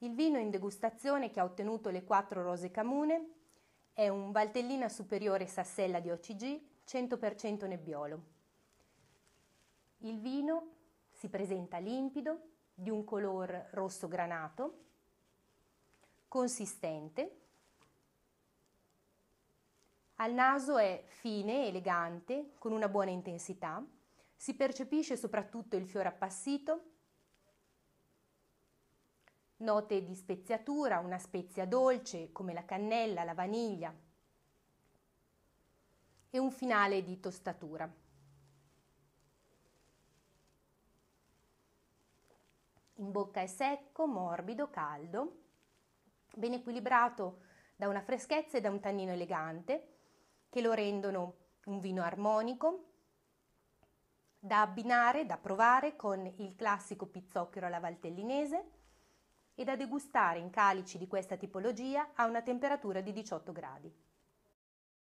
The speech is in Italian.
Il vino in degustazione che ha ottenuto le 4 rose Camune è un Valtellina Superiore Sassella di OCG 100% nebbiolo. Il vino si presenta limpido, di un color rosso granato, consistente. Al naso è fine, elegante, con una buona intensità. Si percepisce soprattutto il fiore appassito Note di speziatura, una spezia dolce come la cannella, la vaniglia e un finale di tostatura. In bocca è secco, morbido, caldo, ben equilibrato da una freschezza e da un tannino elegante che lo rendono un vino armonico da abbinare, da provare con il classico pizzocchero alla valtellinese e da degustare in calici di questa tipologia a una temperatura di 18 gradi.